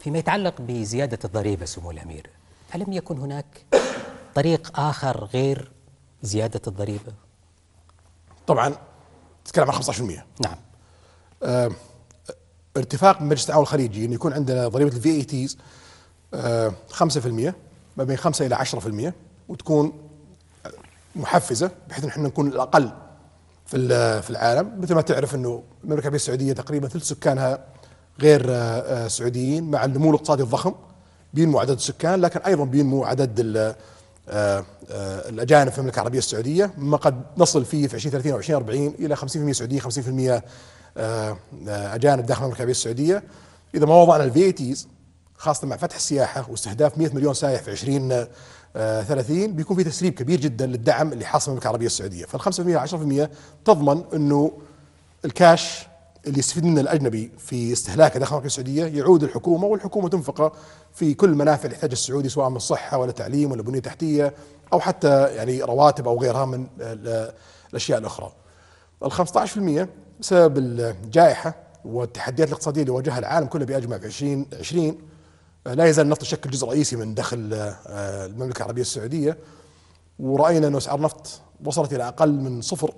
فيما يتعلق بزيادة الضريبة سمو الأمير ألم يكن هناك طريق آخر غير زيادة الضريبة؟ طبعا تتكلم عن 15% نعم آه ارتفاق مجلس التعاون الخليجي أن يكون عندنا ضريبة الفي اي تيز آه 5% ما بين 5 إلى 10% وتكون محفزة بحيث أن احنا نكون الأقل في في العالم مثل ما تعرف أنه المملكة العربية السعودية تقريبا ثلث سكانها غير آه، آه، سعوديين مع النمو الاقتصادي الضخم بينمو عدد السكان لكن ايضا بينمو عدد آه، الاجانب في المملكه العربيه السعوديه ما قد نصل فيه في 2030 او 2040 الى 50% سعوديين 50% اجانب داخل المملكه العربيه السعوديه اذا ما وضعنا الفي تيز خاصه مع فتح السياحه واستهداف 100 مليون سائح في 20 30 بيكون في تسريب كبير جدا للدعم اللي حاصل المملكه العربيه السعوديه فال 5% 10% تضمن انه الكاش اللي يستفيد منه الاجنبي في استهلاكه داخل المملكه السعوديه يعود الحكومه والحكومه تنفقه في كل منافع اللي يحتاجها السعودي سواء من صحه ولا تعليم ولا بنيه تحتيه او حتى يعني رواتب او غيرها من الاشياء الاخرى. ال 15% بسبب الجائحه والتحديات الاقتصاديه اللي واجهها العالم كله باجمع في 2020 لا يزال النفط يشكل جزء رئيسي من دخل آه، المملكه العربيه السعوديه وراينا انه اسعار النفط وصلت الى اقل من صفر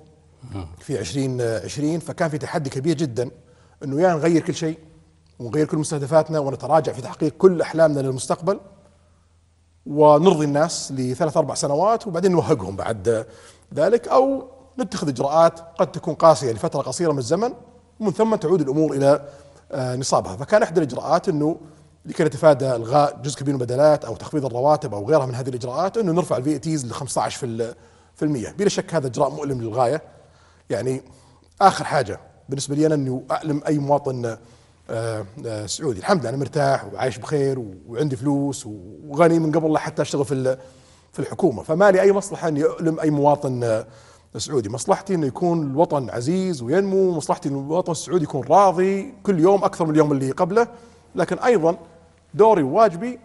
في 2020 فكان في تحدي كبير جدا انه يا نغير كل شيء ونغير كل مستهدفاتنا ونتراجع في تحقيق كل احلامنا للمستقبل ونرضي الناس لثلاث اربع سنوات وبعدين نوهقهم بعد ذلك او نتخذ اجراءات قد تكون قاسيه لفتره قصيره من الزمن ومن ثم تعود الامور الى آه، نصابها فكان احدى الاجراءات انه لكي نتفادى الغاء جزء كبير من البدلات او تخفيض الرواتب او غيرها من هذه الاجراءات انه نرفع الفي تيز ل 15% بلا شك هذا اجراء مؤلم للغايه يعني اخر حاجه بالنسبه لي انا اني اعلم اي مواطن آه، آه، سعودي الحمد لله انا مرتاح وعايش بخير وعندي فلوس وغني من قبل لا حتى اشتغل في في الحكومه فما لي اي مصلحه اني الم اي مواطن آه، سعودي مصلحتي انه يكون الوطن عزيز وينمو مصلحتي ان الوطن السعودي يكون راضي كل يوم اكثر من اليوم اللي قبله لكن ايضا دوري وواجبي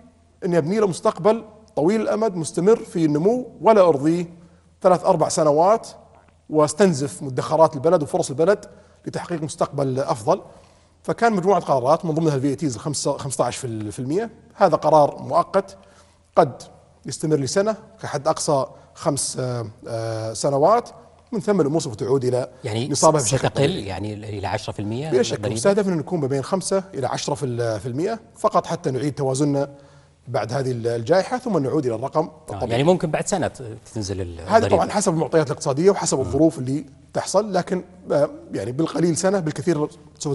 اني ابني له مستقبل طويل الامد مستمر في النمو ولا ارضيه ثلاث اربع سنوات واستنزف مدخرات البلد وفرص البلد لتحقيق مستقبل افضل فكان مجموعه قرارات من ضمنها الفي تيز 15% هذا قرار مؤقت قد يستمر لسنه كحد اقصى خمس آه، آه، سنوات من ثم الامور سوف تعود الى يعني نصابها ستقل يعني الى 10% بلا شك مستهدف ان نكون ما بين 5 الى 10% فقط حتى نعيد توازننا بعد هذه الجائحه ثم نعود الى الرقم آه، الطبيعي. يعني ممكن بعد سنه تنزل هذا طبعا حسب المعطيات الاقتصاديه وحسب الظروف اللي تحصل لكن آه، يعني بالقليل سنه بالكثير سوف تكون